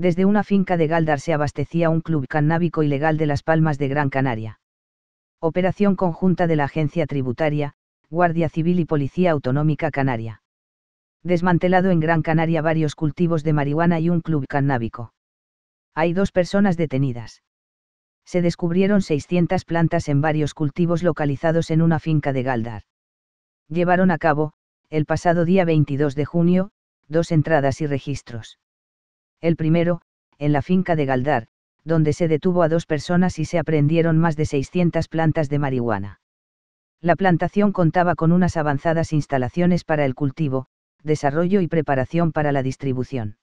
Desde una finca de Galdar se abastecía un club cannábico ilegal de las Palmas de Gran Canaria. Operación conjunta de la Agencia Tributaria, Guardia Civil y Policía Autonómica Canaria. Desmantelado en Gran Canaria varios cultivos de marihuana y un club cannábico. Hay dos personas detenidas. Se descubrieron 600 plantas en varios cultivos localizados en una finca de Galdar. Llevaron a cabo, el pasado día 22 de junio, dos entradas y registros el primero, en la finca de Galdar, donde se detuvo a dos personas y se aprendieron más de 600 plantas de marihuana. La plantación contaba con unas avanzadas instalaciones para el cultivo, desarrollo y preparación para la distribución.